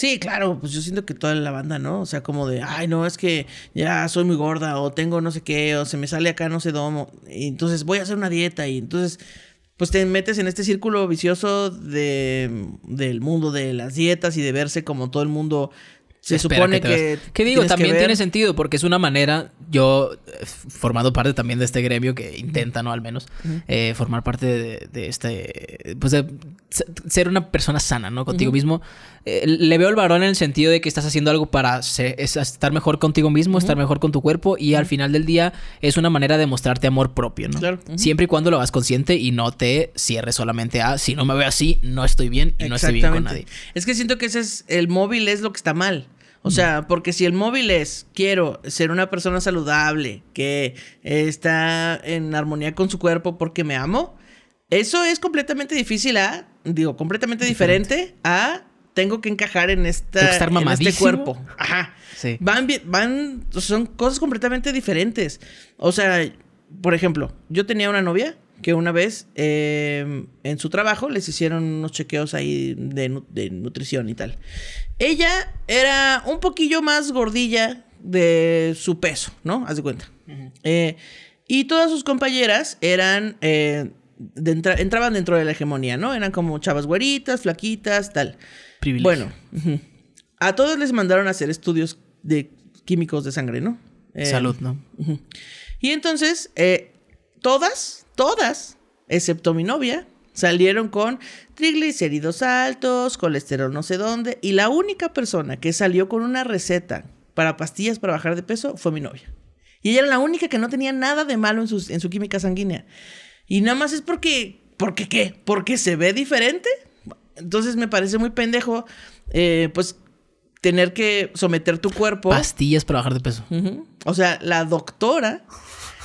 Sí, claro, pues yo siento que toda la banda, ¿no? O sea, como de, ay, no, es que ya soy muy gorda o tengo no sé qué, o se me sale acá no sé cómo. y entonces voy a hacer una dieta y entonces, pues te metes en este círculo vicioso de, del mundo de las dietas y de verse como todo el mundo se supone que... Que, digo, también tiene sentido porque es una manera yo eh, formado parte también de este gremio que intenta, ¿no? Al menos eh, formar parte de, este, pues de ser una persona sana, ¿no? Contigo mismo. Eh, le veo el varón en el sentido de que estás haciendo algo para estar mejor contigo mismo, estar mejor con tu cuerpo y al final del día es una manera de mostrarte amor propio, ¿no? Siempre y cuando lo hagas consciente y no te cierres solamente a, si no me veo así, no estoy bien y no estoy bien con nadie. Es que siento que ese es, el móvil es lo que está mal. O sea, porque si el móvil es, quiero ser una persona saludable, que está en armonía con su cuerpo porque me amo, eso es completamente difícil a, digo, completamente diferente, a, tengo que encajar en, esta, estar en este cuerpo. Ajá. Sí. van, son cosas completamente diferentes. O sea, por ejemplo, yo tenía una novia que una vez em, en su trabajo les hicieron unos chequeos ahí de, nutrición y tal. Ella era un poquillo más gordilla de su peso, ¿no? Haz de cuenta. Eh, y todas sus compañeras eran... Eh, entraban dentro de la hegemonía, ¿no? Eran como chavas güeritas, flaquitas, tal. Bueno, a todos les mandaron a hacer estudios de químicos de sangre, ¿no? Eh, Salud, ¿no? Y entonces, todas, todas, excepto mi novia, salieron con triglicéridos altos, colesterol no sé dónde, y la única persona que salió con una receta para pastillas para bajar de peso fue mi novia. Y ella era la única que no tenía nada de malo en, en su química sanguínea. Y nada más es porque, porque qué? Porque se ve diferente. Entonces me parece muy pendejo, eh, pues tener que someter tu cuerpo. Pastillas para bajar de peso. O sea, la doctora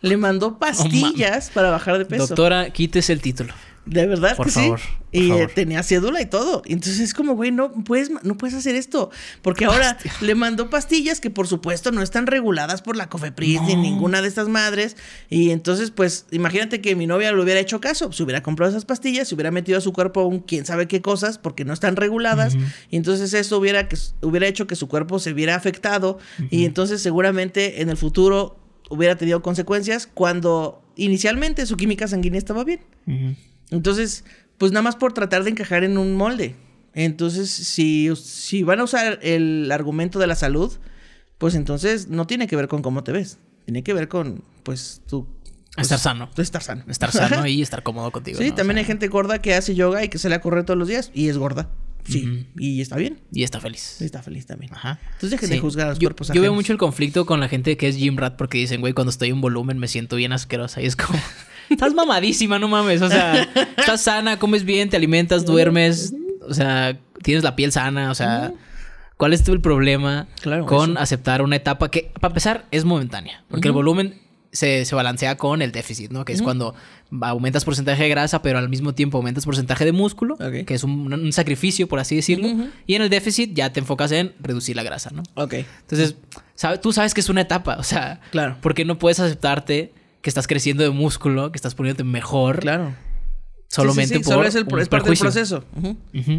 le mandó pastillas oh, para bajar de peso. Doctora, quites el título. De verdad por que favor, sí. Por y tenía cédula y todo. Entonces es como, güey, no puedes, no puedes hacer esto. Porque ahora le mandó pastillas que por supuesto no están reguladas por la COFEPRIS ni ninguna de estas madres. Y entonces, pues, imagínate que mi novia le hubiera hecho caso. Se hubiera comprado esas pastillas, se hubiera metido a su cuerpo un quién sabe qué cosas porque no están reguladas. Y entonces eso hubiera, hubiera hecho que su cuerpo se hubiera afectado. Y entonces seguramente en el futuro hubiera tenido consecuencias cuando inicialmente su química sanguínea estaba bien. Entonces, pues nada más por tratar de encajar en un molde. Entonces, si, si van a usar el argumento de la salud, pues entonces no tiene que ver con cómo te ves. Tiene que ver con, pues, tu pues, estar sano. Estar sano. Estar sano y estar cómodo contigo. Sí, también hay gente gorda que hace yoga y que se le corre todos los días y es gorda. Sí, y está bien. Y está feliz. Y está feliz también. Ajá. Entonces dejen juzgar a los cuerpos Yo veo mucho el conflicto con la gente que es gym rat porque dicen, güey, cuando estoy en volumen me siento bien asquerosa. Y es como, estás mamadísima, no mames. O sea, estás sana, comes bien, te alimentas, duermes. O sea, tienes la piel sana. O sea, ¿cuál es tu el problema con aceptar una etapa que, para empezar, es momentánea? Porque el volumen se, balancea con el déficit, ¿no? Que es cuando aumentas porcentaje de grasa, pero al mismo tiempo aumentas porcentaje de músculo, que es un, sacrificio, por así decirlo. Y en el déficit ya te enfocas en reducir la grasa, ¿no? Ok. Entonces, sabe, tú sabes que es una etapa, o sea, claro. porque no puedes aceptarte que estás creciendo de músculo, que estás poniéndote mejor. Claro. Solamente es, parte del proceso.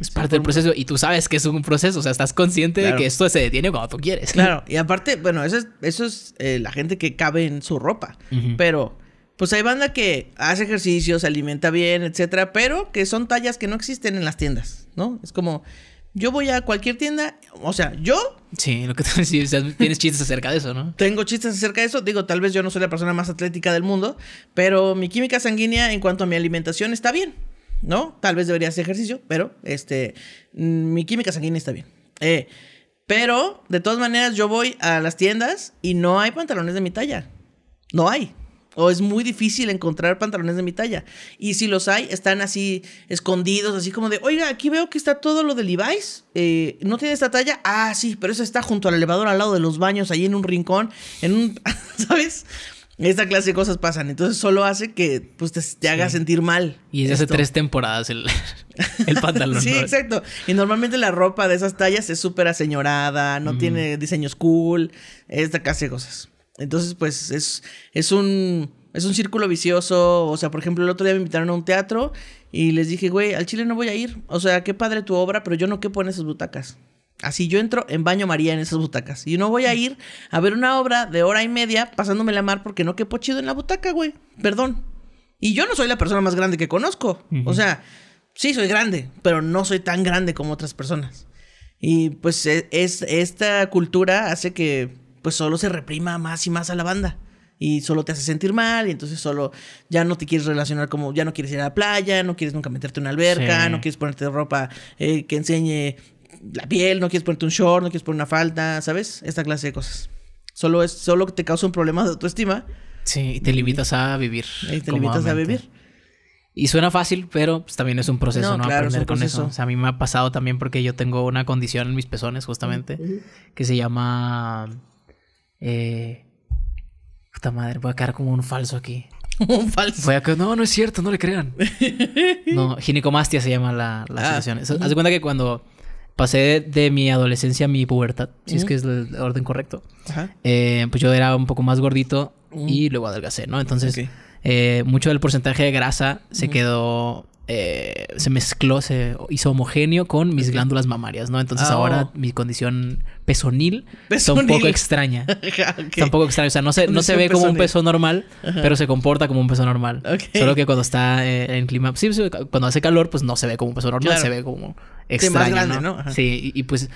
Es parte del proceso. Y tú sabes que es un proceso. O sea, estás consciente de que esto se detiene cuando tú quieres. Claro. Y aparte, bueno, eso es, eso es eh, la gente que cabe en su ropa. Pero, pues hay banda que hace ejercicio, se alimenta bien, etcétera. Pero que son tallas que no existen en las tiendas, ¿no? Es como yo voy a cualquier tienda, o sea, yo. Sí, lo que te voy tienes chistes acerca de eso, ¿no? Tengo chistes acerca de eso. Digo, tal vez yo no soy la persona más atlética del mundo, pero mi química sanguínea en cuanto a mi alimentación está bien, ¿no? Tal vez debería hacer ejercicio, pero este, mm, mi química sanguínea está bien. Eh, pero, de todas maneras, yo voy a las tiendas y no hay pantalones de mi talla. No hay o es muy difícil encontrar pantalones de mi talla. Y si los hay, están así escondidos, así como de, oiga, aquí veo que está todo lo de Levi's. Eh, ¿No tiene esta talla? Ah, sí, pero eso está junto al elevador, al lado de los baños, ahí en un rincón, en un, ¿sabes? Esta clase de cosas pasan, entonces solo hace que pues, te, haga sentir mal. Y es hace tres temporadas el, el pantalón. sí, exacto. Y normalmente la ropa de esas tallas es súper aseñorada, no tiene diseños cool, esta clase de cosas. Entonces, pues es, es un es un círculo vicioso. O sea, por ejemplo, el otro día me invitaron a un teatro y les dije, güey, al Chile no voy a ir. O sea, qué padre tu obra, pero yo no quepo en esas butacas. Así yo entro en baño María en esas butacas. Y no voy a ir a ver una obra de hora y media pasándome la mar porque no quepo chido en la butaca, güey. Perdón. Y yo no soy la persona más grande que conozco. O sea, sí soy grande, pero no soy tan grande como otras personas. Y pues e, es, esta cultura hace que pues solo se reprima más y más a la banda. Y solo te hace sentir mal, y entonces solo ya no te quieres relacionar como, ya no quieres ir a la playa, no quieres nunca meterte en una alberca, no quieres ponerte ropa eh, que enseñe la piel, no quieres ponerte un short, no quieres poner una falda, ¿sabes? Esta clase de cosas. Solo es, solo te causa un problema de autoestima. Sí, y te limitas a vivir. Y te limitas a vivir. Y suena fácil, pero pues, también es un proceso, ¿no? Aprender con eso. a mí me ha pasado también porque yo tengo una condición en mis pezones, justamente, que se llama eh, puta madre, voy a quedar como un falso aquí. un falso. no, no es cierto, no le crean. no, ginecomastia se llama la, la ah, situación. Haz de cuenta que cuando pasé de mi adolescencia a mi pubertad, si es que es el orden correcto, eh, pues yo era un poco más gordito y luego adelgacé, ¿no? Entonces, eh, mucho del porcentaje de grasa se quedó eh, se mezcló, se hizo homogéneo con mis glándulas mamarias, ¿no? Entonces ah, ahora oh. mi condición pezonil, es un poco extraña. Ah, tampoco un poco extraña. O sea, no se, no se ve como un peso normal, pero se comporta como un peso normal. Solo que cuando está eh, en clima... Sí, cuando hace calor, pues no se ve como un peso normal, se ve como extraño, y, pues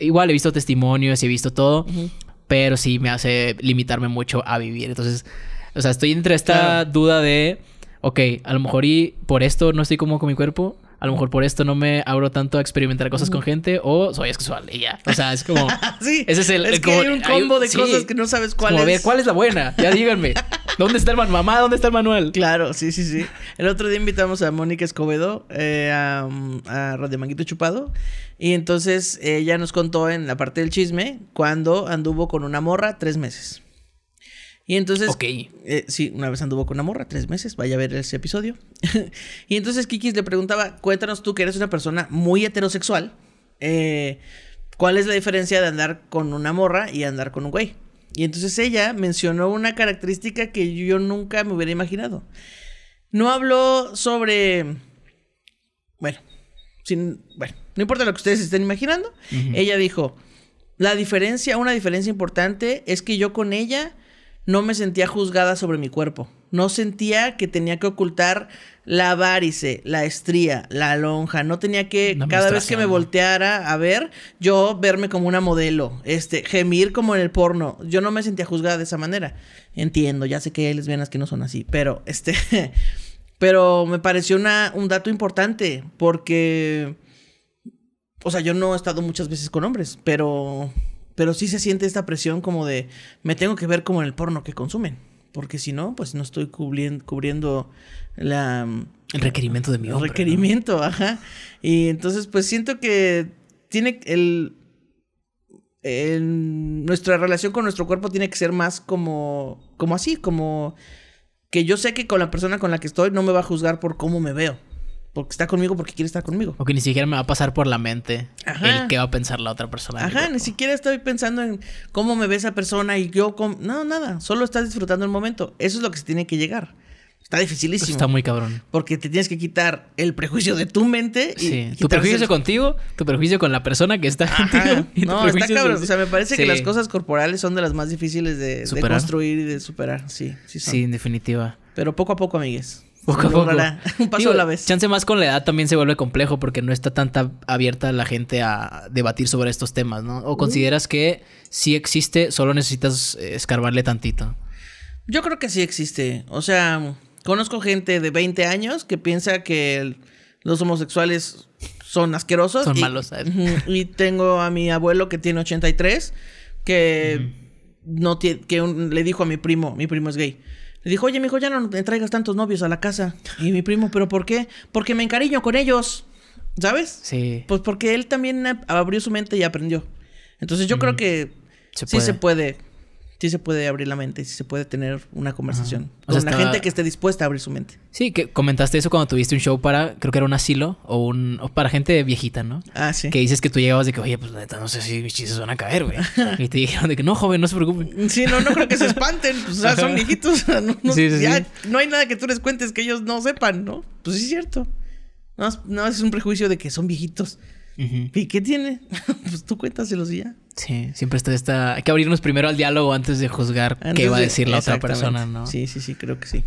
igual he visto testimonios y he visto todo, pero sí me hace limitarme mucho a vivir. Entonces, o sea, estoy entre esta duda de ok, a lo mejor y por esto no estoy como con mi cuerpo, a lo mejor por esto no me abro tanto a experimentar cosas con gente o soy sexual, y ya. O sea, es como... sí, ese es el... Es que hay un combo de cosas que no sabes cuál es. A ver, ¿cuál es la buena? Ya díganme. ¿Dónde está el mamá? ¿Dónde está el manual? Claro, sí, sí, sí. El otro día invitamos a Mónica Escobedo eh, a, a, Radio Manguito Chupado y entonces ella nos contó en la parte del chisme cuando anduvo con una morra tres meses. Y entonces. Eh, sí, una vez anduvo con una morra, tres meses, vaya a ver ese episodio. y entonces Kikis le preguntaba: Cuéntanos tú que eres una persona muy heterosexual. Eh, ¿Cuál es la diferencia de andar con una morra y andar con un güey? Y entonces ella mencionó una característica que yo nunca me hubiera imaginado. No habló sobre. Bueno, sin, bueno, no importa lo que ustedes estén imaginando. Ella dijo: La diferencia, una diferencia importante es que yo con ella no me sentía juzgada sobre mi cuerpo. No sentía que tenía que ocultar la varice, la estría, la lonja. No tenía que, cada vez que me volteara a ver, yo verme como una modelo, este, gemir como en el porno. Yo no me sentía juzgada de esa manera. Entiendo, ya sé que hay lesbianas que no son así, pero este. pero me pareció una, un dato importante porque. O sea, yo no he estado muchas veces con hombres, pero pero sí se siente esta presión como de, me tengo que ver como en el porno que consumen. Porque si no, pues no estoy cubriendo, la... Mm, el requerimiento de mi hombre. El requerimiento, ajá. Y entonces, pues siento que tiene el, el... nuestra relación con nuestro cuerpo tiene que ser más como, como así, como que yo sé que con la persona con la que estoy no me va a juzgar por cómo me veo porque está conmigo porque quiere estar conmigo. O que ni siquiera me va a pasar por la mente el que va a pensar la otra persona. Ajá, ni siquiera estoy pensando en cómo me ve esa persona y yo... Cómo... No, nada, solo estás disfrutando el momento. Eso es lo que se tiene que llegar. Está dificilísimo. está muy cabrón. Porque te tienes que quitar el prejuicio de tu mente. Y sí, tu prejuicio contigo, tu prejuicio con la persona que está contigo. no, está cabrón. O sea, me parece que las cosas corporales son de las más difíciles de, de construir y de superar. Sí, sí, sí, en definitiva. Pero poco a poco, amigues. Un paso a la vez. Chance más con la edad también se vuelve complejo porque no está tanta abierta la gente a debatir sobre estos temas, ¿no? ¿O mm. consideras que si existe, solo necesitas escarbarle tantito? Yo creo que sí existe. O sea, conozco gente de 20 años que piensa que los homosexuales son asquerosos. Son malos. Y tengo a mi abuelo que tiene 83 que... No que le dijo a mi primo, mi primo es gay le dijo, oye, mijo, ya no me traigas tantos novios a la casa. Y mi primo, ¿pero por qué? Porque me encariño con ellos. ¿Sabes? Sí. Pues porque él también abrió su mente y aprendió. Entonces yo creo que sí se puede sí se puede abrir la mente, sí se puede tener una conversación. O sea, con la gente que esté dispuesta a abrir su mente. Sí, que comentaste eso cuando tuviste un show para, creo que era un asilo o un o para gente viejita, ¿no? Ah, sí. Que dices que tú llegabas de que, oye, pues neta, no sé si mis chistes van a caer, güey. y te dijeron de que no, joven, no se preocupen. Sí, no, no creo que se espanten. Pues, o sea, son viejitos. No, ya, no hay nada que tú les cuentes que ellos no sepan, ¿no? Pues sí es cierto. Nada no es un prejuicio de que son viejitos. ¿Y qué tiene? pues tú cuéntaselos y ya. Sí, siempre está esta... Hay que abrirnos primero al diálogo antes de juzgar qué va a decir la otra persona, ¿no? Sí, sí, sí, creo que sí.